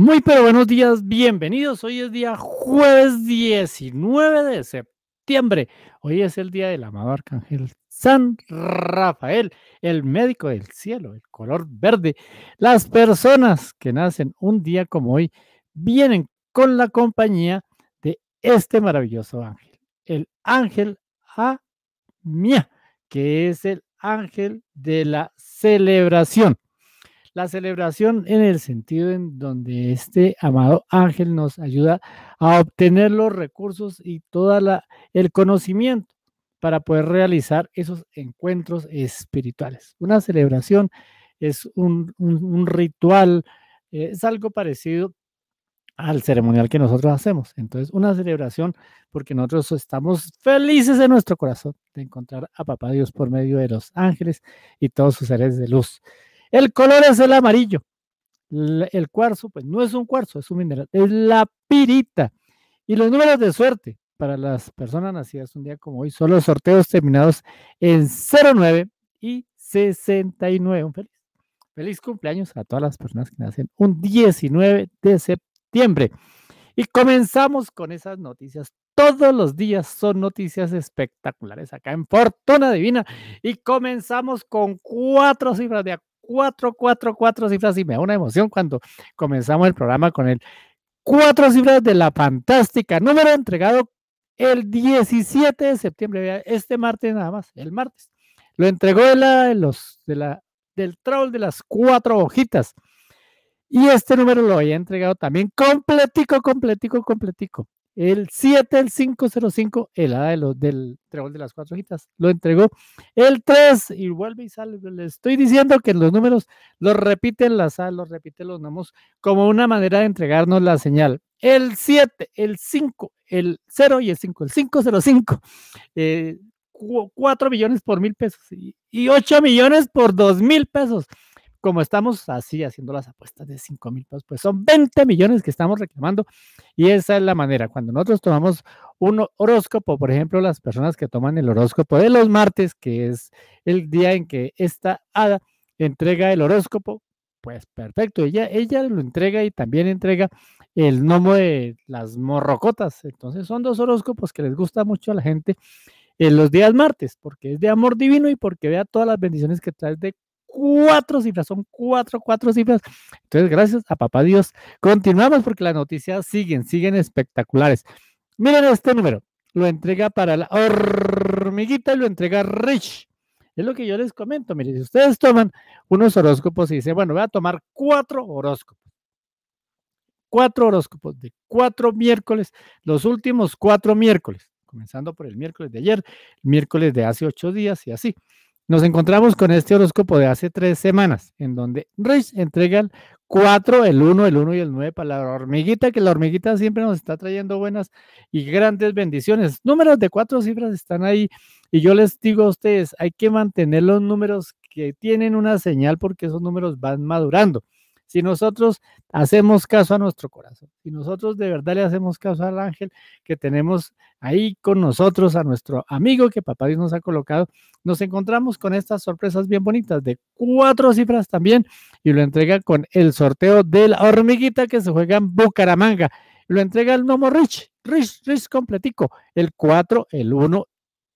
Muy pero buenos días, bienvenidos. Hoy es día jueves 19 de septiembre. Hoy es el día del amado arcángel San Rafael, el médico del cielo, el color verde. Las personas que nacen un día como hoy vienen con la compañía de este maravilloso ángel, el ángel Amia, que es el ángel de la celebración. La celebración en el sentido en donde este amado ángel nos ayuda a obtener los recursos y todo el conocimiento para poder realizar esos encuentros espirituales. Una celebración es un, ritual, es algo parecido al ceremonial que nosotros hacemos. Entonces, una celebración porque nosotros estamos felices en nuestro corazón de encontrar a Papá Dios por medio de los ángeles y todos sus seres de luz. El color es el amarillo. El cuarzo, pues no es un cuarzo, es un mineral, es la pirita. Y los números de suerte para las personas nacidas un día como hoy son los sorteos terminados en 09 y 69. Un feliz, feliz cumpleaños a todas las personas que nacen un 19 de septiembre. Y comenzamos con esas noticias. Todos los días son noticias espectaculares acá en Fortuna Divina. Y comenzamos con cuatro cifras de cuatro, cuatro, cuatro cifras y me da una emoción cuando comenzamos el programa con el cuatro cifras de la fantástica número entregado el 17 de septiembre, este martes nada más, el martes. Lo entregó la, de los, de la, del troll de las cuatro hojitas. Y este número lo había entregado también completico, completico, completico el 7, el 505, el A de los, del trébol de las cuatro hojitas, lo entregó el 3 y vuelve y sale. Le estoy diciendo que los números los repiten las A, los repiten los nomos, como una manera de entregarnos la señal. El 7, el 5, el 0 y el 5, el 505. Eh, 4 millones por mil pesos y, 8 millones por dos mil pesos como estamos así haciendo las apuestas de 5 mil pesos, pues son 20 millones que estamos reclamando y esa es la manera. Cuando nosotros tomamos un horóscopo, por ejemplo, las personas que toman el horóscopo de los martes, que es el día en que esta hada entrega el horóscopo, pues perfecto, ella, ella lo entrega y también entrega el gnomo de las morrocotas. Entonces son dos horóscopos que les gusta mucho a la gente en los días martes, porque es de amor divino y porque vea todas las bendiciones que trae de cuatro cifras, son cuatro, cuatro cifras. Entonces, gracias a papá Dios. Continuamos porque las noticias siguen, siguen espectaculares. Miren este número, lo entrega para la hormiguita y lo entrega Rich. Es lo que yo les comento, miren, si ustedes toman unos horóscopos y dicen, bueno, voy a tomar cuatro horóscopos. Cuatro horóscopos de cuatro miércoles, los últimos cuatro miércoles, comenzando por el miércoles de ayer, miércoles de hace ocho días y así. Nos encontramos con este horóscopo de hace tres semanas, en donde reis entrega el 4, el 1, el 1 y el 9 para la hormiguita, que la hormiguita siempre nos está trayendo buenas y grandes bendiciones. Números de cuatro cifras están ahí y yo les digo a ustedes, hay que mantener los números que tienen una señal porque esos números van madurando. Si nosotros hacemos caso a nuestro corazón, si nosotros de verdad le hacemos caso al ángel que tenemos ahí con nosotros, a nuestro amigo que papá Dios nos ha colocado, nos encontramos con estas sorpresas bien bonitas de cuatro cifras también y lo entrega con el sorteo de la hormiguita que se juega en Bucaramanga. Lo entrega el Nomo Rich, Rich, Rich completico, el 4, el 1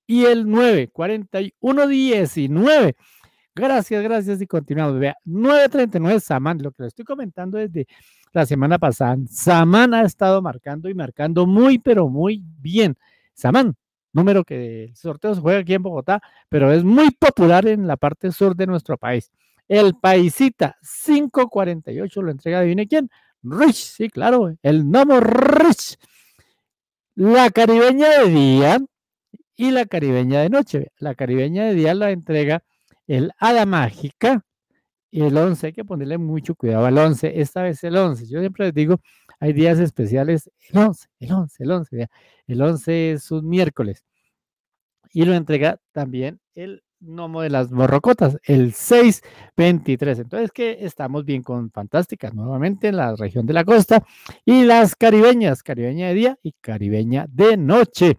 y el 9, 41, 19. Gracias, gracias y continuamos. Vea, 9.39 Saman, lo que le estoy comentando desde la semana pasada. Saman ha estado marcando y marcando muy, pero muy bien. Saman, número que el sorteo se juega aquí en Bogotá, pero es muy popular en la parte sur de nuestro país. El Paisita 548 lo entrega, adivine quién. Rich, sí, claro, el nombre Rich. La caribeña de día y la caribeña de noche. La caribeña de día la entrega el Hada Mágica el 11. Hay que ponerle mucho cuidado al 11. Esta vez el 11. Yo siempre les digo, hay días especiales. El 11, el 11, el 11. El 11 es un miércoles. Y lo entrega también el gnomo de las Morrocotas, el 623. Entonces que estamos bien con fantásticas nuevamente en la región de la costa y las caribeñas, caribeña de día y caribeña de noche.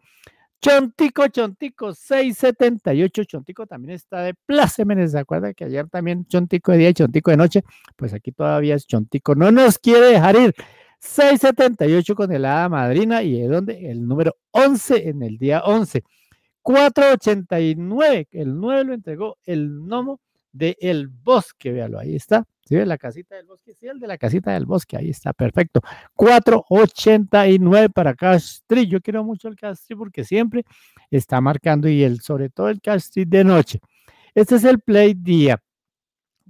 Chontico, Chontico, 678. Chontico también está de plácemenes, ¿Se acuerda que ayer también Chontico de día y Chontico de noche? Pues aquí todavía es Chontico. No nos quiere dejar ir. 678 con el Hada Madrina y ¿de dónde? el número 11 en el día 11. 489, el 9 lo entregó el Nomo de El bosque, véalo, ahí está. ¿Sí ve la casita del bosque? Sí, el de la casita del bosque, ahí está, perfecto. 4.89 para Castri. Yo quiero mucho el Castri porque siempre está marcando y el, sobre todo el Castri de noche. Este es el play día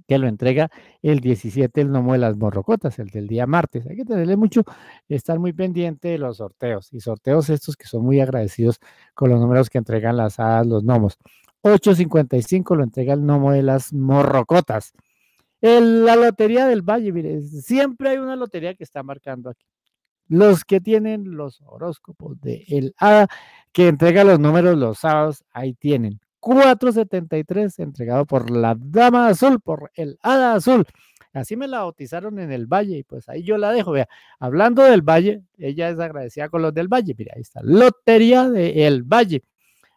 que lo entrega el 17, el Nomo de las Morrocotas, el del día martes. Hay que tenerle mucho, estar muy pendiente de los sorteos y sorteos estos que son muy agradecidos con los números que entregan las hadas, los gnomos. 8.55 lo entrega el Nomo de las Morrocotas. la Lotería del Valle, mire, siempre hay una lotería que está marcando aquí. Los que tienen los horóscopos de el que entrega los números los sábados, ahí tienen. 473 entregado por la Dama Azul, por el Hada Azul. Así me la bautizaron en el Valle y pues ahí yo la dejo. Vea, hablando del Valle, ella es agradecida con los del Valle. mire ahí está, Lotería del el Valle.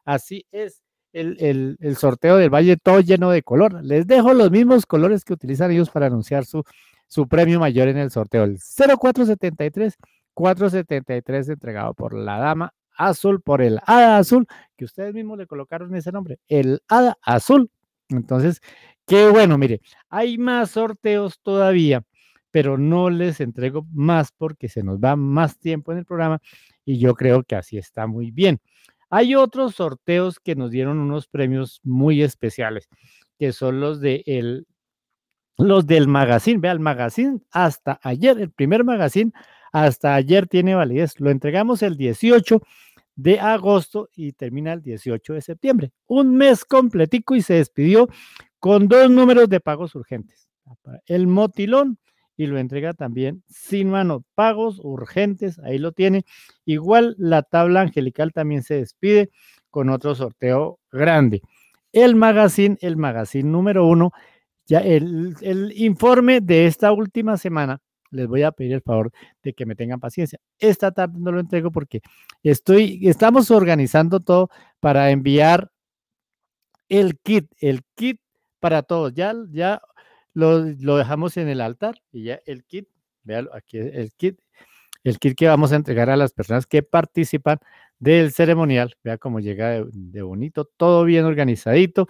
Así es el, sorteo del Valle todo lleno de color. Les dejo los mismos colores que utilizan ellos para anunciar su, su premio mayor en el sorteo. El 0473, 473 entregado por la dama azul, por el hada azul, que ustedes mismos le colocaron ese nombre, el hada azul. Entonces, qué bueno, mire, hay más sorteos todavía pero no les entrego más porque se nos va más tiempo en el programa y yo creo que así está muy bien. Hay otros sorteos que nos dieron unos premios muy especiales, que son los de el, los del magazine. Vea, el magazine hasta ayer, el primer magazine hasta ayer tiene validez. Lo entregamos el 18 de agosto y termina el 18 de septiembre. Un mes completico y se despidió con dos números de pagos urgentes. Ah, el motilón y lo entrega también sin mano. Pagos urgentes, ahí lo tiene. Igual la tabla angelical también se despide con otro sorteo grande. El magazine, el magazine número uno, ya el, informe de esta última semana. Les voy a pedir el favor de que me tengan paciencia. Esta tarde no lo entrego porque estoy, estamos organizando todo para enviar el kit, el kit para todos. Ya, ya lo, dejamos en el altar y ya el kit, véalo, aquí el kit, el kit que vamos a entregar a las personas que participan del ceremonial. Vea cómo llega de, bonito, todo bien organizadito.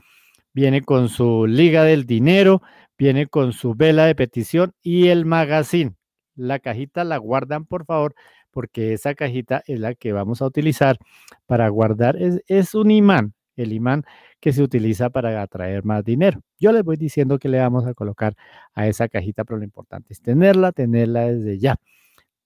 Viene con su liga del dinero, viene con su vela de petición y el magazine. La cajita la guardan, por favor, porque esa cajita es la que vamos a utilizar para guardar. Es, es un imán. El imán que se utiliza para atraer más dinero. Yo les voy diciendo que le vamos a colocar a esa cajita, pero lo importante es tenerla, tenerla desde ya.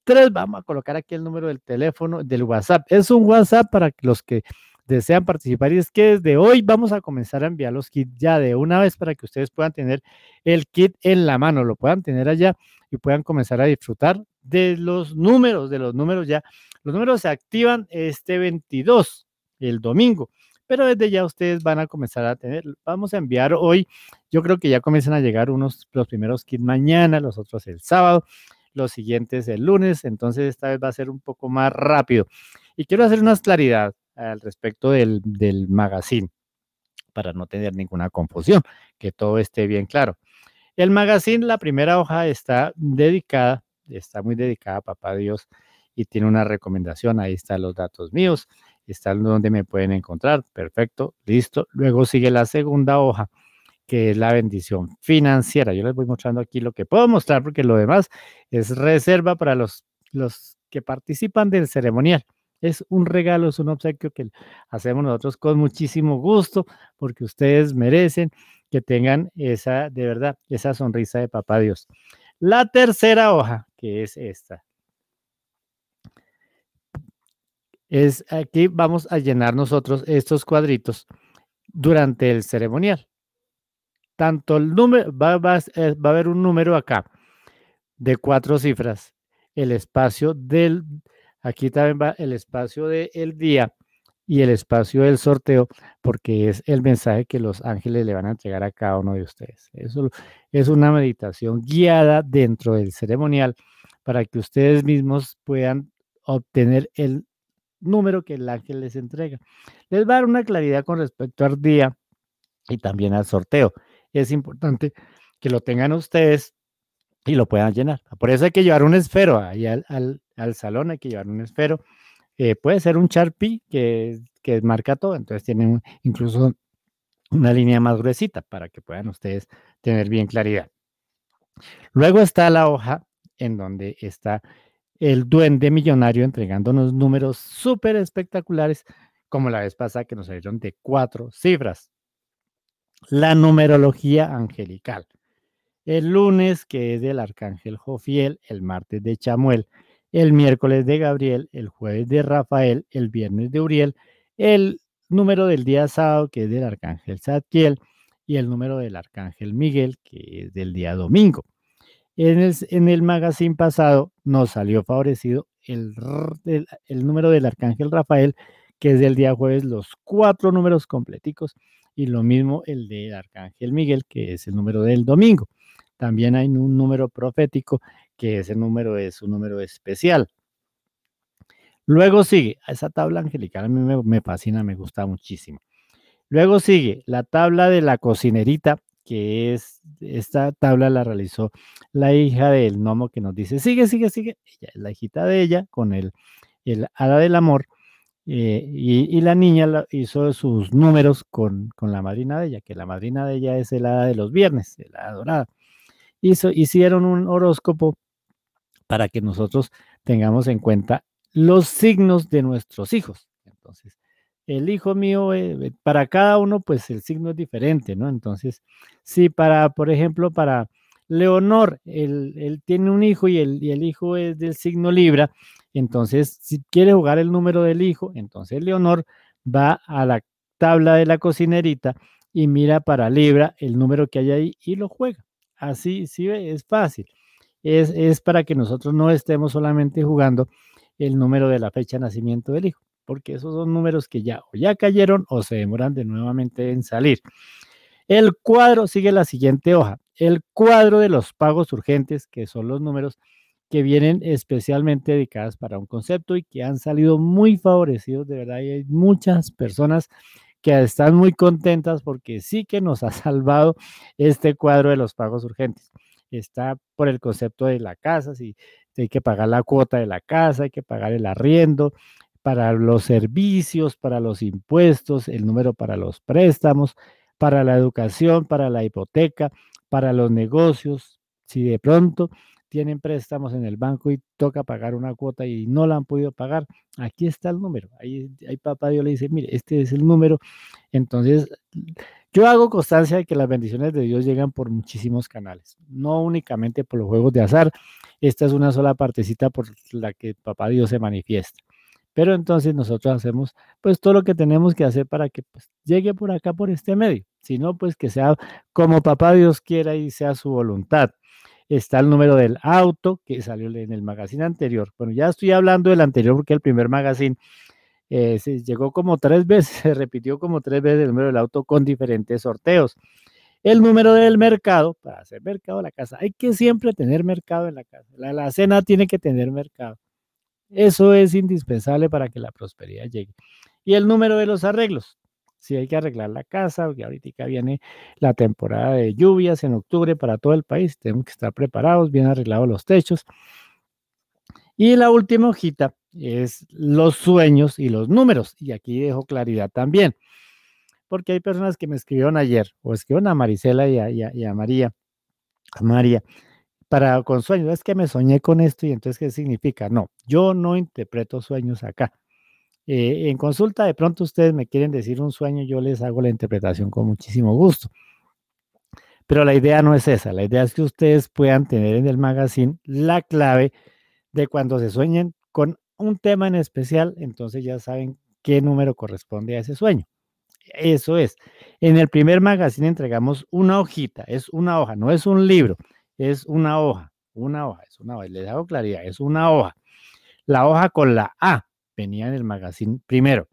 Tres, vamos a colocar aquí el número del teléfono, del WhatsApp. Es un WhatsApp para los que desean participar y es que desde hoy vamos a comenzar a enviar los kits ya de una vez para que ustedes puedan tener el kit en la mano, lo puedan tener allá y puedan comenzar a disfrutar de los números, de los números ya. Los números se activan este 22, el domingo pero desde ya ustedes van a comenzar a tener, vamos a enviar hoy, yo creo que ya comienzan a llegar unos, los primeros kits mañana, los otros el sábado, los siguientes el lunes, entonces esta vez va a ser un poco más rápido. Y quiero hacer una claridad al respecto del, del magazine, para no tener ninguna confusión, que todo esté bien claro. El magazine, la primera hoja está dedicada, está muy dedicada a Papá Dios y tiene una recomendación, ahí están los datos míos, está donde me pueden encontrar. Perfecto, listo. Luego sigue la segunda hoja, que es la bendición financiera. Yo les voy mostrando aquí lo que puedo mostrar porque lo demás es reserva para los, los que participan del ceremonial. Es un regalo, es un obsequio que hacemos nosotros con muchísimo gusto porque ustedes merecen que tengan esa, de verdad, esa sonrisa de papá Dios. La tercera hoja, que es esta, es aquí vamos a llenar nosotros estos cuadritos durante el ceremonial. Tanto el número, va, eh, va, a haber un número acá de cuatro cifras. El espacio del, aquí también va el espacio del día y el espacio del sorteo, porque es el mensaje que los ángeles le van a entregar a cada uno de ustedes. Eso es una meditación guiada dentro del ceremonial para que ustedes mismos puedan obtener el número que el ángel les entrega. Les va a dar una claridad con respecto al día y también al sorteo. Es importante que lo tengan ustedes y lo puedan llenar. Por eso hay que llevar un esfero ahí al, salón, hay que llevar un esfero. Eh, puede ser un Sharpie que, que marca todo, entonces tienen incluso una línea más gruesita para que puedan ustedes tener bien claridad. Luego está la hoja en donde está el duende millonario entregándonos números súper espectaculares, como la vez pasada que nos salieron de cuatro cifras. La numerología angelical. El lunes, que es del arcángel Jofiel, el martes de Chamuel, el miércoles de Gabriel, el jueves de Rafael, el viernes de Uriel, el número del día sábado, que es del arcángel Satiel, y el número del arcángel Miguel, que es del día domingo. En el, en magazine pasado nos salió favorecido el, número del arcángel Rafael, que es del día jueves los cuatro números completicos, y lo mismo el del arcángel Miguel, que es el número del domingo. También hay un número profético, que ese número es un número especial. Luego sigue, esa tabla angelical a mí me fascina, me gusta muchísimo. Luego sigue la tabla de la cocinerita, que es esta tabla la realizó la hija del gnomo que nos dice, sigue, sigue, sigue. Ella es la hijita de ella con el, el hada del amor. Eh, y, la niña hizo sus números con, con, la madrina de ella, que la madrina de ella es el hada de los viernes, el hada dorada. Hizo, hicieron un horóscopo para que nosotros tengamos en cuenta los signos de nuestros hijos. Entonces, el hijo mío, eh, para cada uno, pues el signo es diferente, ¿no? Entonces, si para, por ejemplo, para Leonor, él, tiene un hijo y el, hijo es del signo Libra, entonces, si quiere jugar el número del hijo, entonces Leonor va a la tabla de la cocinerita y mira para Libra el número que hay ahí y lo juega. Así, sí, es fácil. Es, es para que nosotros no estemos solamente jugando el número de la fecha de nacimiento del hijo porque esos son números que ya o ya cayeron o se demoran de nuevamente en salir. El cuadro sigue la siguiente hoja, el cuadro de los pagos urgentes, que son los números que vienen especialmente dedicados para un concepto y que han salido muy favorecidos, de verdad, y hay muchas personas que están muy contentas porque sí que nos ha salvado este cuadro de los pagos urgentes. Está por el concepto de la casa, si hay que pagar la cuota de la casa, hay que pagar el arriendo, para los servicios, para los impuestos, el número para los préstamos, para la educación, para la hipoteca, para los negocios. Si de pronto tienen préstamos en el banco y toca pagar una cuota y no la han podido pagar, aquí está el número. Ahí, papá Dios le dice, mire, este es el número. Entonces, yo hago constancia de que las bendiciones de Dios llegan por muchísimos canales, no únicamente por los juegos de azar. Esta es una sola partecita por la que papá Dios se manifiesta. Pero entonces nosotros hacemos pues todo lo que tenemos que hacer para que pues, llegue por acá, por este medio. Si no, pues que sea como papá Dios quiera y sea su voluntad. Está el número del auto que salió en el magazine anterior. Bueno, ya estoy hablando del anterior porque el primer magazine eh, se llegó como tres veces, se repitió como tres veces el número del auto con diferentes sorteos. El número del mercado, para hacer mercado en la casa, hay que siempre tener mercado en la casa. la cena tiene que tener mercado eso es indispensable para que la prosperidad llegue. Y el número de los arreglos. Si hay que arreglar la casa, porque ahorita viene la temporada de lluvias en octubre para todo el país, tenemos que estar preparados, bien arreglados los techos. Y la última hojita es los sueños y los números. Y aquí dejo claridad también, porque hay personas que me escribieron ayer, o escribieron a Marisela y a, y María, a María, para con sueños, es que me soñé con esto y entonces, ¿qué significa? No, yo no interpreto sueños acá. Eh, en consulta, de pronto ustedes me quieren decir un sueño, yo les hago la interpretación con muchísimo gusto. Pero la idea no es esa, la idea es que ustedes puedan tener en el magazine la clave de cuando se sueñen con un tema en especial, entonces ya saben qué número corresponde a ese sueño. Eso es. En el primer magazine entregamos una hojita, es una hoja, no es un libro es una hoja, una hoja, es una hoja, les hago claridad, es una hoja. La hoja con la A venía en el magazine primero.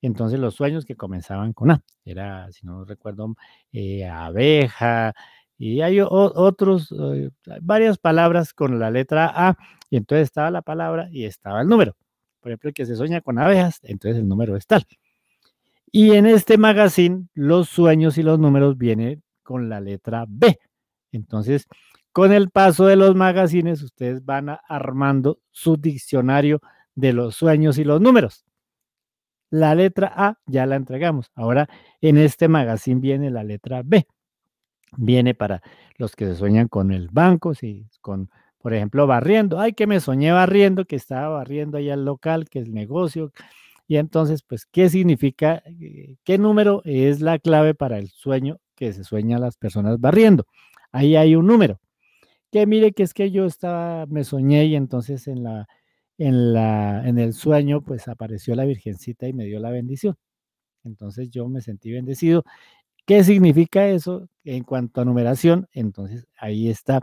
Entonces los sueños que comenzaban con A, era, si no recuerdo, eh, abeja, y hay otros, eh, varias palabras con la letra A, y entonces estaba la palabra y estaba el número. Por ejemplo, el que se sueña con abejas, entonces el número es tal. Y en este magazine, los sueños y los números vienen con la letra B. Entonces, con el paso de los magazines, ustedes van armando su diccionario de los sueños y los números. La letra A ya la entregamos. Ahora en este magazine viene la letra B. Viene para los que se sueñan con el banco, si con, por ejemplo, barriendo. Ay, que me soñé barriendo, que estaba barriendo allá el local, que el negocio. Y entonces, pues, ¿qué significa? Eh, ¿Qué número es la clave para el sueño que se sueña las personas barriendo? ahí hay un número. Que mire que es que yo estaba, me soñé y entonces en la, en la, en el sueño, pues apareció la Virgencita y me dio la bendición. Entonces yo me sentí bendecido. ¿Qué significa eso en cuanto a numeración? Entonces ahí está.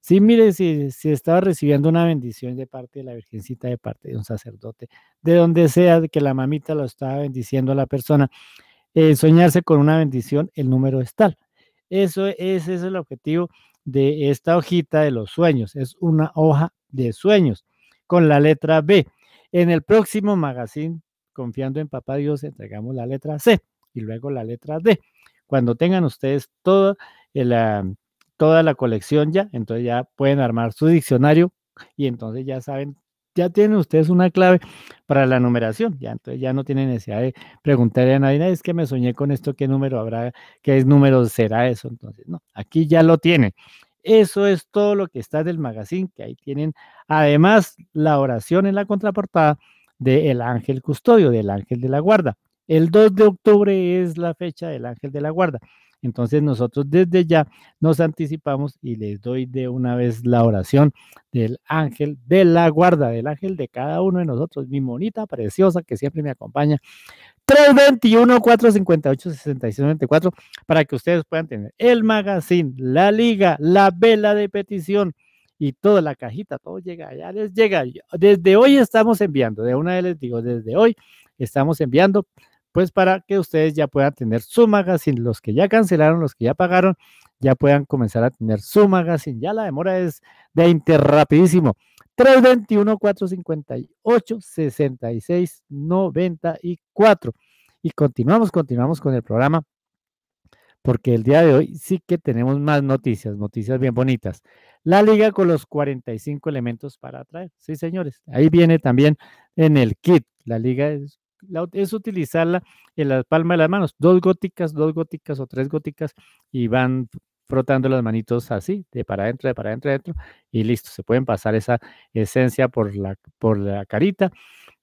Sí, mire, si, estaba recibiendo una bendición de parte de la Virgencita, de parte de un sacerdote, de donde sea que la mamita lo estaba bendiciendo a la persona, eh, soñarse con una bendición, el número es tal. Eso, ese es el objetivo de esta hojita de los sueños. Es una hoja de sueños con la letra B. En el próximo magazine, confiando en Papá Dios, entregamos la letra C y luego la letra D. Cuando tengan ustedes toda ah, la, toda la colección ya, entonces ya pueden armar su diccionario y entonces ya saben ya tienen ustedes una clave para la numeración. Ya, entonces ya no tienen necesidad de preguntarle a nadie, es que me soñé con esto, ¿qué número habrá? ¿Qué número será eso? Entonces, no, aquí ya lo tienen. Eso es todo lo que está del magazine, que ahí tienen además la oración en la contraportada del ángel custodio, del ángel de la guarda. El 2 de octubre es la fecha del ángel de la guarda. Entonces nosotros desde ya nos anticipamos y les doy de una vez la oración del ángel de la guarda, del ángel de cada uno de nosotros, mi monita preciosa que siempre me acompaña. 321-458-6694 para que ustedes puedan tener el magazine, la liga, la vela de petición y toda la cajita, todo llega ya les llega. Desde hoy estamos enviando, de una vez les digo, desde hoy estamos enviando pues para que ustedes ya puedan tener su magazine, los que ya cancelaron, los que ya pagaron, ya puedan comenzar a tener su magazine. Ya la demora es de interrapidísimo. 321-458-6694. Y continuamos, continuamos con el programa, porque el día de hoy sí que tenemos más noticias, noticias bien bonitas. La liga con los 45 elementos para atraer. Sí, señores, ahí viene también en el kit. La liga es es utilizarla en la palma de las manos, dos góticas, dos góticas o tres góticas y van frotando las manitos así, de para adentro, de para adentro, de adentro, y listo, se pueden pasar esa esencia por la, por la carita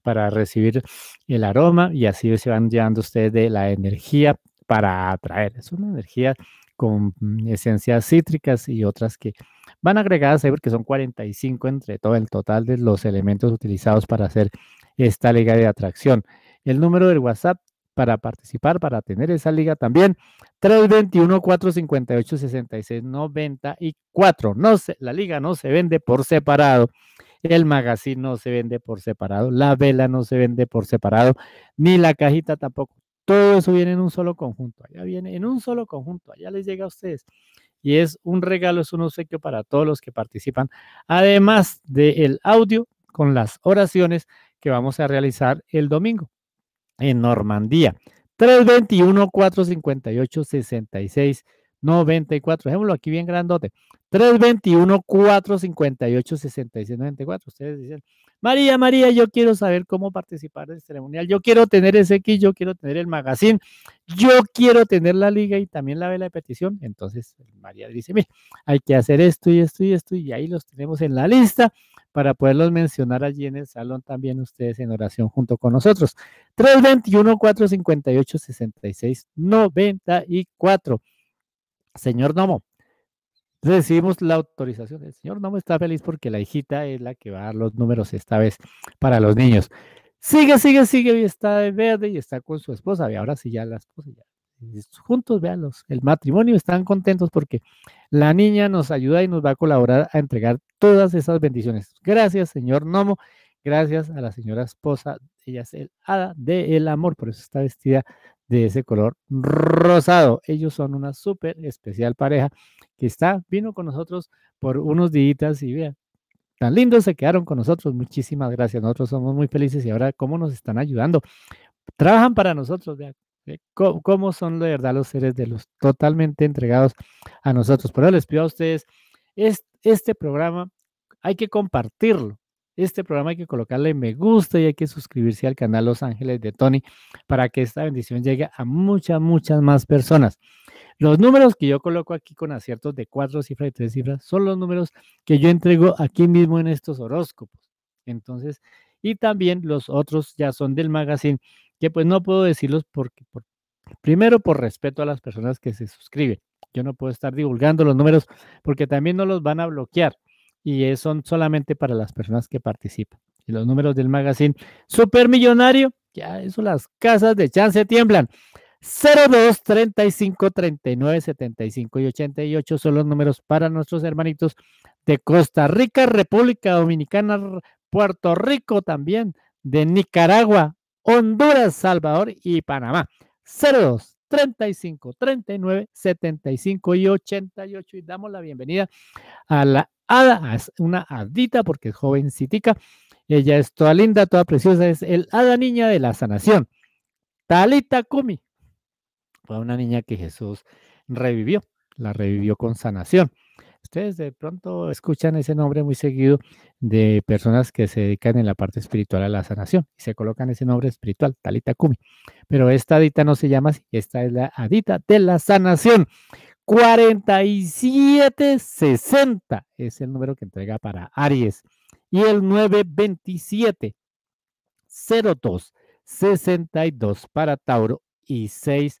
para recibir el aroma y así se van llevando ustedes de la energía para atraer. Es una energía con mm, esencias cítricas y otras que van agregadas ahí porque son 45 entre todo el total de los elementos utilizados para hacer esta liga de atracción. El número del WhatsApp para participar, para tener esa liga también, 321-458-6694. No la liga no se vende por separado. El magazine no se vende por separado, la vela no se vende por separado, ni la cajita tampoco. Todo eso viene en un solo conjunto. Allá viene en un solo conjunto. Allá les llega a ustedes y es un regalo, es un obsequio para todos los que participan, además del audio con las oraciones que vamos a realizar el domingo en Normandía. 321-458-6694. Dejémoslo aquí bien grandote. 321-458-6694. Ustedes dicen, María, María, yo quiero saber cómo participar del ceremonial. Yo quiero tener ese X, yo quiero tener el magazine, yo quiero tener la liga y también la vela de petición. Entonces, María dice, mire, hay que hacer esto y esto y esto y ahí los tenemos en la lista para poderlos mencionar allí en el salón también ustedes en oración junto con nosotros. 321-458-6694. Señor Nomo, recibimos la autorización. El señor Nomo está feliz porque la hijita es la que va a dar los números esta vez para los niños. Sigue, sigue, sigue, y está de verde y está con su esposa. Y ahora sí ya la esposa ya juntos, vean el matrimonio, están contentos porque la niña nos ayuda y nos va a colaborar a entregar todas esas bendiciones. Gracias, señor Nomo, gracias a la señora esposa, ella es el hada del amor, por eso está vestida de ese color rosado. Ellos son una súper especial pareja que está, vino con nosotros por unos días y vean, tan lindos se quedaron con nosotros. Muchísimas gracias. Nosotros somos muy felices y ahora cómo nos están ayudando. Trabajan para nosotros, vean, eh, ¿Cómo, son de verdad los seres de los totalmente entregados a nosotros? Por eso les pido a ustedes, este, este programa hay que compartirlo. Este programa hay que colocarle me gusta y hay que suscribirse al canal Los Ángeles de Tony para que esta bendición llegue a muchas, muchas más personas. Los números que yo coloco aquí con aciertos de cuatro cifras y tres cifras son los números que yo entrego aquí mismo en estos horóscopos. Entonces, y también los otros ya son del magazine que pues no puedo decirlos porque, primero por respeto a las personas que se suscriben. Yo no puedo estar divulgando los números porque también no los van a bloquear y son solamente para las personas que participan. Y los números del magazine Supermillonario, ya eso las casas de chance tiemblan. 02 35 39 75 y 88 son los números para nuestros hermanitos de Costa Rica, República Dominicana, Puerto Rico también, de Nicaragua, Honduras, Salvador y Panamá. 02 35 39 75 y 88 y damos la bienvenida a la Ada, ah, una Adita porque es jovencitica. Ella es toda linda, toda preciosa, es el Ada Niña de la Sanación. Talita Kumi, fue una niña que Jesús revivió, la revivió con sanación. Ustedes de pronto escuchan ese nombre muy seguido de personas que se dedican en la parte espiritual a la sanación y se colocan ese nombre espiritual, Talita Kumi. Pero esta adita no se llama así, esta es la adita de la sanación. 4760 es el número que entrega para Aries y el 927 0262 para Tauro y 6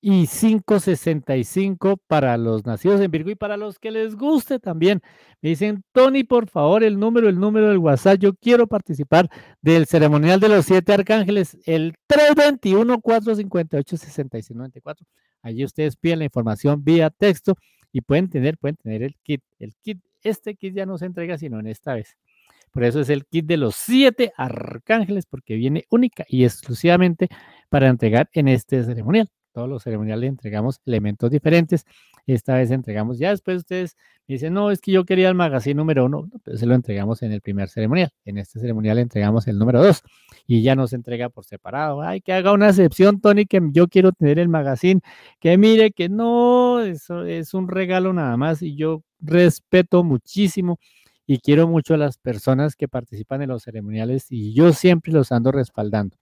y 5.65 para los nacidos en Virgo y para los que les guste también. Me dicen, Tony, por favor, el número, el número del WhatsApp. Yo quiero participar del ceremonial de los siete arcángeles, el 321-458-6694. Allí ustedes piden la información vía texto y pueden tener, pueden tener el kit. El kit, este kit ya no se entrega, sino en esta vez. Por eso es el kit de los siete arcángeles, porque viene única y exclusivamente para entregar en este ceremonial todos los ceremoniales entregamos elementos diferentes. Esta vez entregamos, ya después ustedes me dicen, no, es que yo quería el magazine número uno, pues se lo entregamos en el primer ceremonial. En este ceremonial entregamos el número dos y ya nos entrega por separado. Ay, que haga una excepción, Tony, que yo quiero tener el magazine, que mire que no, eso es un regalo nada más y yo respeto muchísimo y quiero mucho a las personas que participan en los ceremoniales y yo siempre los ando respaldando.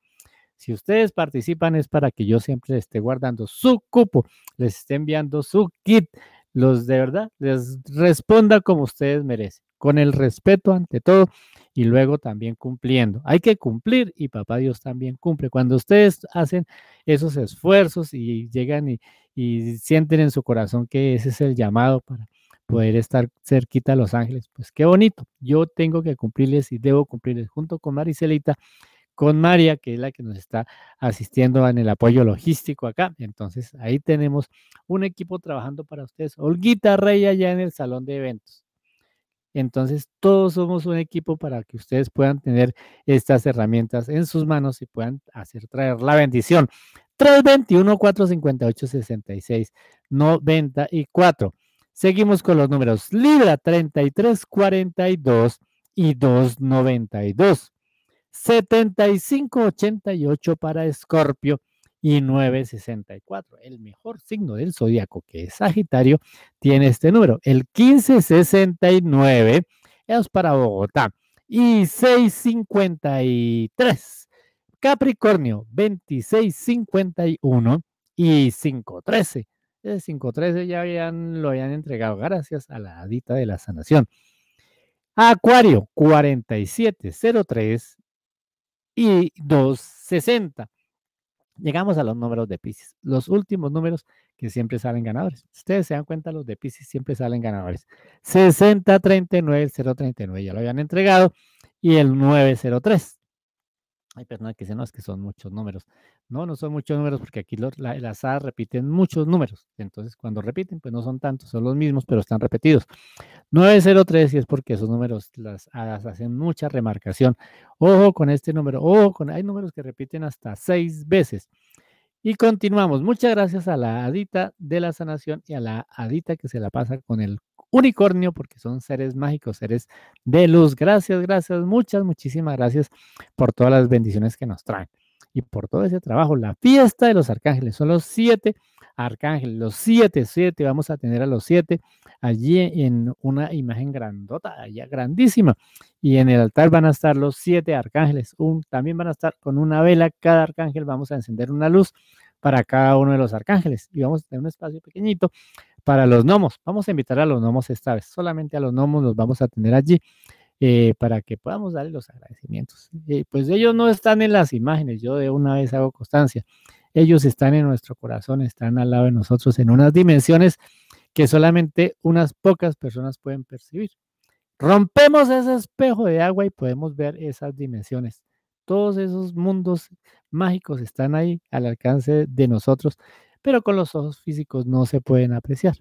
Si ustedes participan es para que yo siempre esté guardando su cupo, les esté enviando su kit, los de verdad les responda como ustedes merecen, con el respeto ante todo y luego también cumpliendo. Hay que cumplir y papá Dios también cumple. Cuando ustedes hacen esos esfuerzos y llegan y, y sienten en su corazón que ese es el llamado para poder estar cerquita a los ángeles, pues qué bonito. Yo tengo que cumplirles y debo cumplirles junto con Maricelita con María, que es la que nos está asistiendo en el apoyo logístico acá. Entonces, ahí tenemos un equipo trabajando para ustedes. Olguita Rey allá en el salón de eventos. Entonces, todos somos un equipo para que ustedes puedan tener estas herramientas en sus manos y puedan hacer traer la bendición. 321-458-6694. Seguimos con los números. Libra 33, 42 y 292. 7588 para Escorpio y 964. El mejor signo del zodiaco, que es Sagitario, tiene este número. El 1569 es para Bogotá y 653. Capricornio 2651 y 513. El 513 ya habían, lo habían entregado gracias a la hadita de la sanación. Acuario 4703 y 260. Llegamos a los números de Pisces, los últimos números que siempre salen ganadores. Ustedes se dan cuenta, los de Pisces siempre salen ganadores. 60, 039 ya lo habían entregado y el 903. Hay personas que se no, que son muchos números. No, no son muchos números porque aquí las hadas repiten muchos números. Entonces, cuando repiten, pues no son tantos, son los mismos, pero están repetidos. 903 y es porque esos números, las hadas hacen mucha remarcación. Ojo con este número, ojo con, hay números que repiten hasta seis veces. Y continuamos. Muchas gracias a la hadita de la sanación y a la Adita que se la pasa con el unicornio porque son seres mágicos, seres de luz. Gracias, gracias, muchas, muchísimas gracias por todas las bendiciones que nos traen y por todo ese trabajo. La fiesta de los arcángeles son los siete arcángeles, los siete, siete, vamos a tener a los siete allí en una imagen grandota, allá grandísima. Y en el altar van a estar los siete arcángeles, un, también van a estar con una vela, cada arcángel vamos a encender una luz para cada uno de los arcángeles y vamos a tener un espacio pequeñito para los gnomos. Vamos a invitar a los gnomos esta vez, solamente a los gnomos los vamos a tener allí eh, para que podamos darle los agradecimientos. Eh, pues ellos no están en las imágenes, yo de una vez hago constancia. Ellos están en nuestro corazón, están al lado de nosotros en unas dimensiones que solamente unas pocas personas pueden percibir. Rompemos ese espejo de agua y podemos ver esas dimensiones. Todos esos mundos mágicos están ahí al alcance de nosotros, pero con los ojos físicos no se pueden apreciar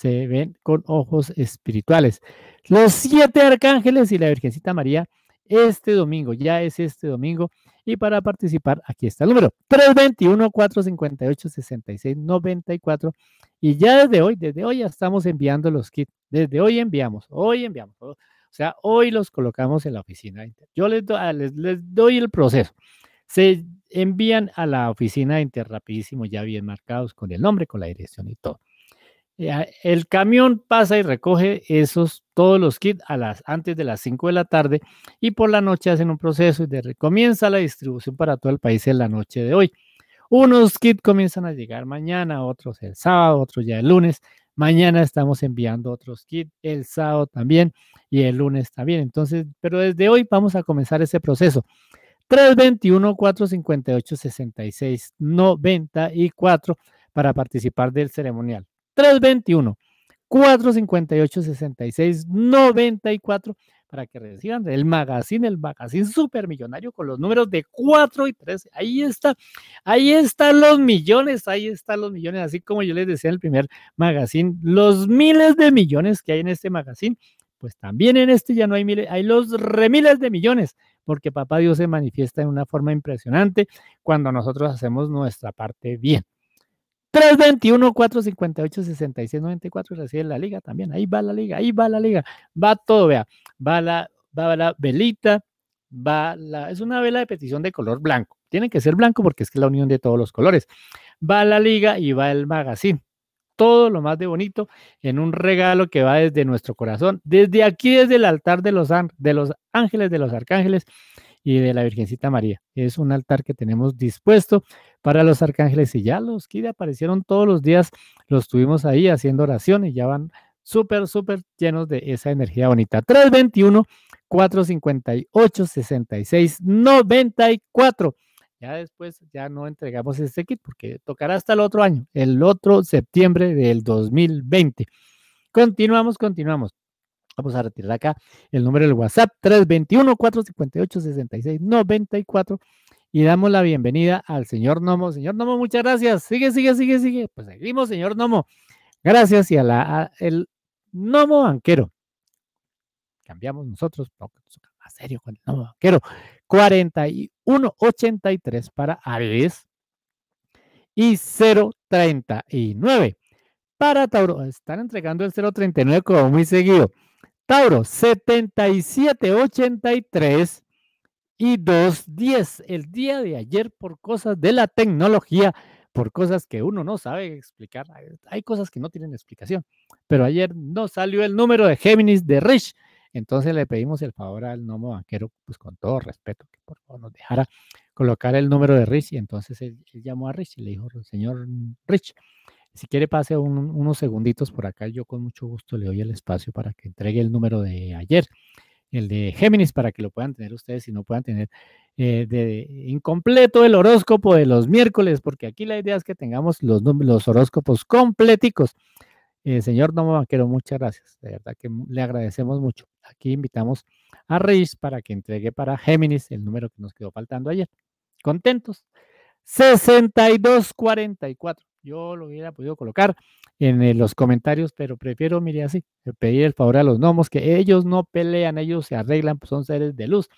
se ven con ojos espirituales. Los siete arcángeles y la Virgencita María este domingo, ya es este domingo. Y para participar, aquí está el número 321-458-6694. Y ya desde hoy, desde hoy ya estamos enviando los kits. Desde hoy enviamos, hoy enviamos. O sea, hoy los colocamos en la oficina. Yo ah, les, les doy el proceso. Se envían a la oficina de Inter rapidísimo, ya bien marcados, con el nombre, con la dirección y todo. El camión pasa y recoge esos, todos los kits a las, antes de las 5 de la tarde y por la noche hacen un proceso y de, comienza la distribución para todo el país en la noche de hoy. Unos kits comienzan a llegar mañana, otros el sábado, otros ya el lunes. Mañana estamos enviando otros kits, el sábado también y el lunes también. Entonces, pero desde hoy vamos a comenzar ese proceso. 321-458-6694 para participar del ceremonial. 321 458 66 94 para que reciban el magazine, el magazine supermillonario con los números de 4 y 13. Ahí está, ahí están los millones, ahí están los millones, así como yo les decía en el primer magazine, los miles de millones que hay en este magazine, pues también en este ya no hay miles, hay los remiles de millones, porque papá Dios se manifiesta en una forma impresionante cuando nosotros hacemos nuestra parte bien. 321-458-6694 recibe la liga también. Ahí va la liga, ahí va la liga. Va todo, vea. Va la, va la velita, va la. Es una vela de petición de color blanco. Tiene que ser blanco porque es que la unión de todos los colores. Va la liga y va el magazine. Todo lo más de bonito en un regalo que va desde nuestro corazón, desde aquí, desde el altar de los, de los ángeles, de los arcángeles, y de la Virgencita María. Es un altar que tenemos dispuesto para los arcángeles y ya los que aparecieron todos los días, los tuvimos ahí haciendo oración y ya van súper, súper llenos de esa energía bonita. 321-458-6694. Ya después ya no entregamos este kit porque tocará hasta el otro año, el otro septiembre del 2020. Continuamos, continuamos. Vamos a retirar acá el número del WhatsApp 321-458-6694 y damos la bienvenida al señor Nomo. Señor Nomo, muchas gracias. Sigue, sigue, sigue, sigue. Pues seguimos, señor Nomo. Gracias y a la el Nomo Banquero. Cambiamos nosotros, no, más serio con el Nomo Banquero. 4183 para Aries y 039 para Tauro. Están entregando el 039 como muy seguido. Tauro, 7783 y 210. El día de ayer, por cosas de la tecnología, por cosas que uno no sabe explicar, hay cosas que no tienen explicación, pero ayer no salió el número de Géminis de Rich. Entonces le pedimos el favor al gnomo banquero, pues con todo respeto, que por favor nos dejara colocar el número de Rich. Y entonces él llamó a Rich y le dijo, señor Rich, si quiere, pase unos segunditos por acá. Yo con mucho gusto le doy el espacio para que entregue el número de ayer, el de Géminis, para que lo puedan tener ustedes y no puedan tener eh, de, incompleto el horóscopo de los miércoles, porque aquí la idea es que tengamos los, horóscopos completicos. Eh, señor Nomo Vaquero, muchas gracias. De verdad que le agradecemos mucho. Aquí invitamos a Reis para que entregue para Géminis el número que nos quedó faltando ayer. Contentos. 6244. Yo lo hubiera podido colocar en eh, los comentarios, pero prefiero, mire así, eh, pedir el favor a los gnomos, que ellos no pelean, ellos se arreglan, pues son seres de luz.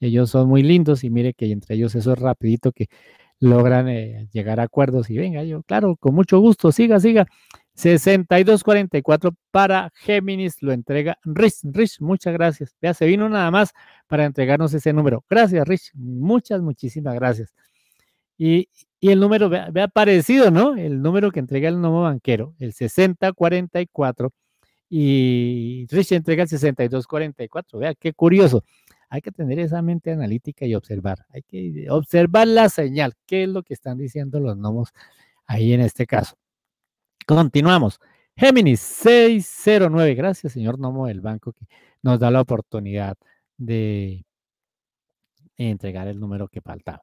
Ellos son muy lindos y mire que entre ellos eso es rapidito que logran eh, llegar a acuerdos y venga, yo, claro, con mucho gusto, siga, siga. 6244 para Géminis lo entrega Rich. Rich, muchas gracias. Ya se vino nada más para entregarnos ese número. Gracias, Rich. Muchas, muchísimas gracias. Y y el número, vea, parecido, ¿no? El número que entrega el NOMO banquero, el 6044, y Rich entrega el 6244. Vea, qué curioso. Hay que tener esa mente analítica y observar. Hay que observar la señal. ¿Qué es lo que están diciendo los NOMOs ahí en este caso? Continuamos. Géminis 609. Gracias, señor Nomo del banco, que nos da la oportunidad de entregar el número que faltaba.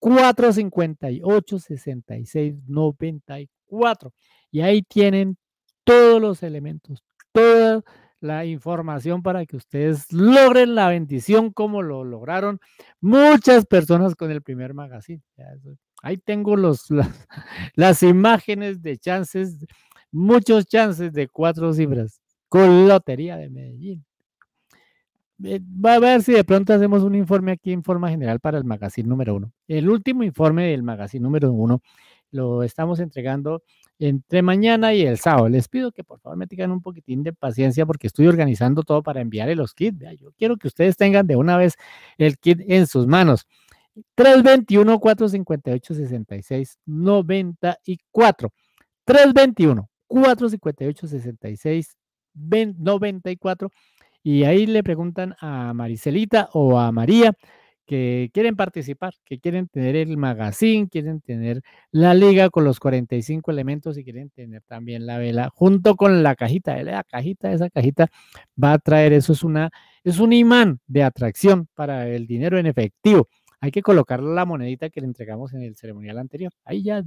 458 66 94. Y ahí tienen todos los elementos, toda la información para que ustedes logren la bendición como lo lograron muchas personas con el primer magazine. Ahí tengo los, las imágenes de chances, muchos chances de cuatro cifras con Lotería de Medellín. Eh, va a ver si de pronto hacemos un informe aquí en forma general para el magazine número uno. El último informe del magazine número uno lo estamos entregando entre mañana y el sábado. Les pido que por favor me tengan un poquitín de paciencia porque estoy organizando todo para enviarle los kits. Yo quiero que ustedes tengan de una vez el kit en sus manos. 321-458-6694. 321-458-6694. Y ahí le preguntan a Maricelita o a María que quieren participar, que quieren tener el magazine, quieren tener la liga con los 45 elementos y quieren tener también la vela junto con la cajita. La ah, cajita, esa cajita va a traer, eso es una, es un imán de atracción para el dinero en efectivo. Hay que colocar la monedita que le entregamos en el ceremonial anterior. Ahí ya,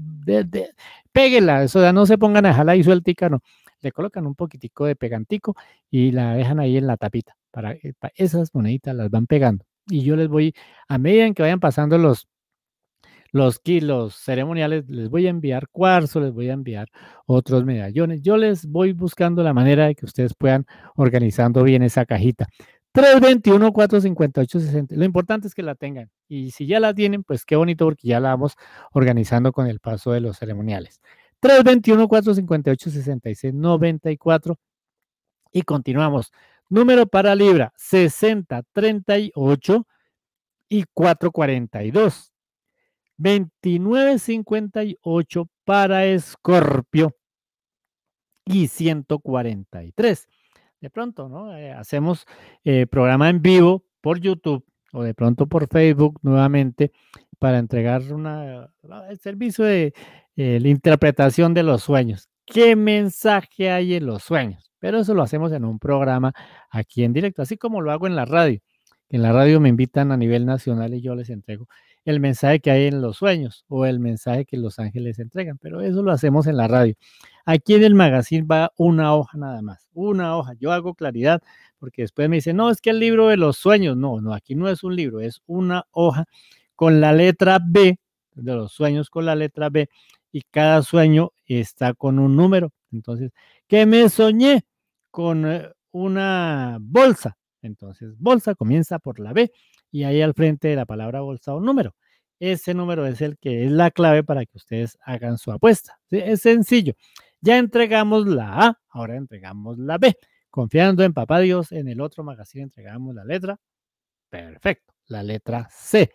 pégela, eso ya no se pongan a jalar y sueltica, no le colocan un poquitico de pegantico y la dejan ahí en la tapita. Para, esas moneditas las van pegando. Y yo les voy, a medida en que vayan pasando los, los kilos ceremoniales, les voy a enviar cuarzo, les voy a enviar otros medallones. Yo les voy buscando la manera de que ustedes puedan organizando bien esa cajita. 321-458-60. Lo importante es que la tengan. Y si ya la tienen, pues qué bonito porque ya la vamos organizando con el paso de los ceremoniales. 321-458-6694. Y continuamos. Número para Libra, 6038 y 442. 2958 para Escorpio y 143. De pronto, ¿no? Eh, hacemos eh, programa en vivo por YouTube o de pronto por Facebook nuevamente para entregar una, el servicio de eh, la interpretación de los sueños. ¿Qué mensaje hay en los sueños? Pero eso lo hacemos en un programa aquí en directo, así como lo hago en la radio. En la radio me invitan a nivel nacional y yo les entrego el mensaje que hay en los sueños o el mensaje que los ángeles entregan, pero eso lo hacemos en la radio. Aquí en el magazine va una hoja nada más, una hoja. Yo hago claridad porque después me dicen, no, es que el libro de los sueños, no, no, aquí no es un libro, es una hoja con la letra B, de los sueños con la letra B, y cada sueño está con un número. Entonces, que me soñé con eh, una bolsa. Entonces, bolsa comienza por la B y ahí al frente de la palabra bolsa un número. Ese número es el que es la clave para que ustedes hagan su apuesta. Es sencillo. Ya entregamos la A, ahora entregamos la B. Confiando en Papá Dios, en el otro magazine entregamos la letra. Perfecto, la letra C.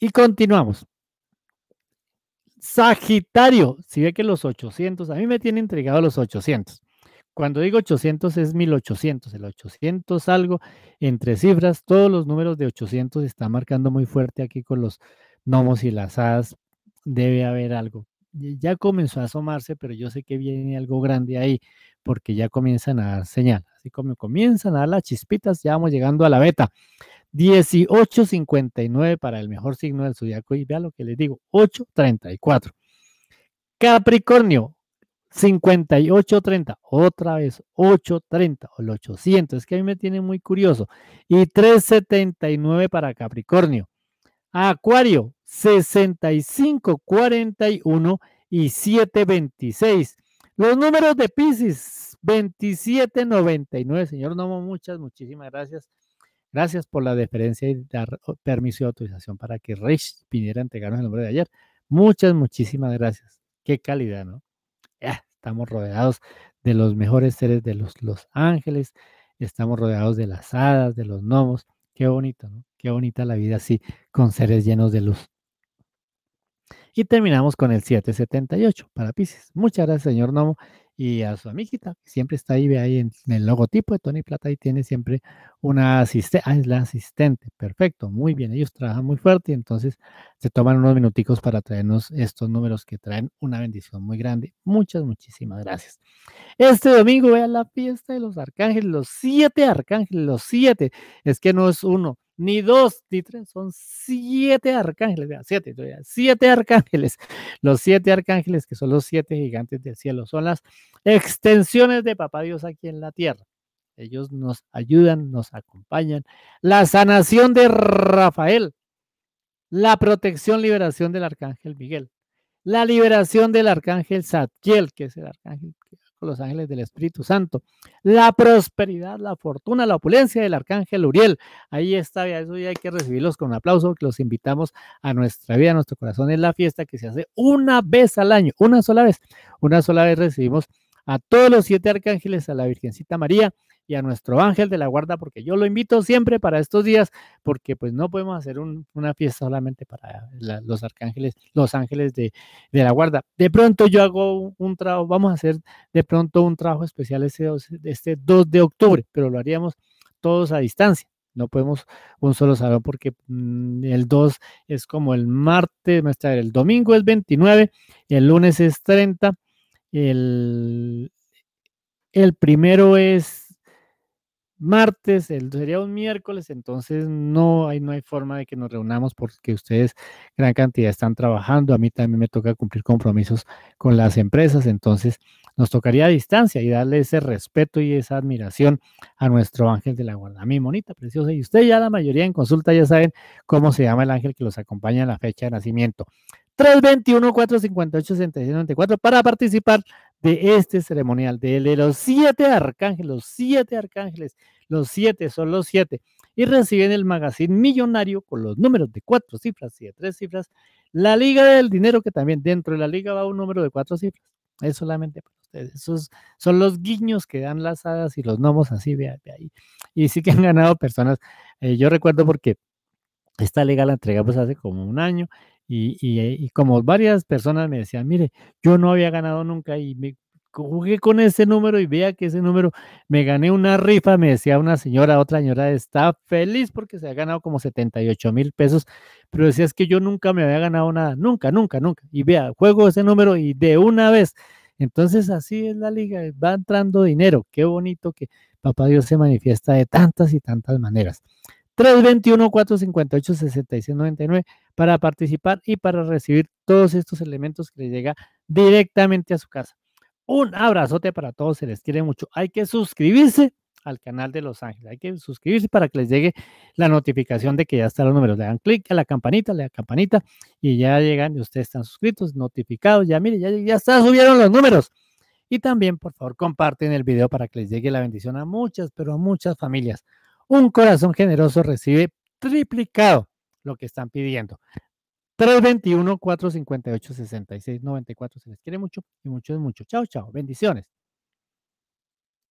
Y continuamos. Sagitario, si ve que los 800, a mí me tiene intrigado los 800. Cuando digo 800 es 1800, el 800 algo entre cifras, todos los números de 800 están marcando muy fuerte aquí con los gnomos y las hadas, debe haber algo ya comenzó a asomarse, pero yo sé que viene algo grande ahí, porque ya comienzan a dar señal. Así como comienzan a dar las chispitas, ya vamos llegando a la beta. 18.59 para el mejor signo del zodiaco. Y vea lo que les digo: 8.34. Capricornio, 58.30. Otra vez, 8.30 o el 800. Es que a mí me tiene muy curioso. Y 3.79 para Capricornio. Acuario, 6541 y 726. Los números de Pisces, 2799. Señor Nomo, muchas, muchísimas gracias. Gracias por la deferencia y dar permiso y autorización para que Rich viniera a entregarnos el nombre de ayer. Muchas, muchísimas gracias. Qué calidad, ¿no? Ah, estamos rodeados de los mejores seres de los, los ángeles, estamos rodeados de las hadas, de los gnomos. Qué bonito, ¿no? Qué bonita la vida así, con seres llenos de luz. Y terminamos con el 778 para Pisces. Muchas gracias, señor Nomo, y a su amiguita, siempre está ahí, ve ahí en, el logotipo de Tony Plata y tiene siempre una asistente. Ah, es la asistente. Perfecto, muy bien. Ellos trabajan muy fuerte y entonces se toman unos minuticos para traernos estos números que traen una bendición muy grande. Muchas, muchísimas gracias. Este domingo a la fiesta de los arcángeles, los siete arcángeles, los siete. Es que no es uno, ni dos, ni tres, son siete arcángeles, siete, siete arcángeles. Los siete arcángeles que son los siete gigantes del cielo, son las extensiones de Papá Dios aquí en la tierra. Ellos nos ayudan, nos acompañan. La sanación de Rafael, la protección, liberación del arcángel Miguel, la liberación del arcángel Satiel, que es el arcángel que los ángeles del Espíritu Santo. La prosperidad, la fortuna, la opulencia del arcángel Uriel. Ahí está, ya eso ya hay que recibirlos con un aplauso, que los invitamos a nuestra vida, a nuestro corazón. Es la fiesta que se hace una vez al año, una sola vez. Una sola vez recibimos a todos los siete arcángeles, a la Virgencita María, a nuestro ángel de la guarda, porque yo lo invito siempre para estos días, porque pues no podemos hacer una fiesta solamente para los arcángeles, los ángeles de, la guarda. De pronto yo hago un, trabajo, vamos a hacer de pronto un trabajo especial este, 2 de octubre, pero lo haríamos todos a distancia. No podemos un solo salón porque mm, el 2 es como el martes, el domingo es 29, el lunes es 30, el, el primero es martes, el, sería un miércoles, entonces no hay, no hay forma de que nos reunamos porque ustedes gran cantidad están trabajando, a mí también me toca cumplir compromisos con las empresas, entonces nos tocaría a distancia y darle ese respeto y esa admiración a nuestro ángel de la guarda, a mi monita preciosa, y usted ya la mayoría en consulta ya saben cómo se llama el ángel que los acompaña en la fecha de nacimiento. 321 458 94 para participar de este ceremonial, de, los siete arcángeles, los siete arcángeles, los siete son los siete, y reciben el magazine millonario con los números de cuatro cifras y de tres cifras, la liga del dinero, que también dentro de la liga va un número de cuatro cifras, es solamente para ustedes, esos son los guiños que dan las hadas y los gnomos así, ve de ahí, y sí que han ganado personas, eh, yo recuerdo porque esta liga la entregamos hace como un año eh, y, como varias personas me decían, mire, yo no había ganado nunca y me jugué con ese número y vea que ese número me gané una rifa, me decía una señora, otra señora está feliz porque se ha ganado como 78 mil pesos, pero decía es que yo nunca me había ganado nada, nunca, nunca, nunca. Y vea, juego ese número y de una vez. Entonces así es la liga, va entrando dinero. Qué bonito que Papá Dios se manifiesta de tantas y tantas maneras. 321-458-6699 para participar y para recibir todos estos elementos que les llega directamente a su casa. Un abrazote para todos, se les quiere mucho. Hay que suscribirse al canal de Los Ángeles. Hay que suscribirse para que les llegue la notificación de que ya están los números. Le dan clic a la campanita, le dan campanita y ya llegan y ustedes están suscritos, notificados. Ya mire, ya, ya subieron los números. Y también, por favor, comparten el video para que les llegue la bendición a muchas, pero a muchas familias. Un corazón generoso recibe triplicado lo que están pidiendo. 321-458-6694. Se les quiere mucho y mucho mucho. Chao, chao. Bendiciones.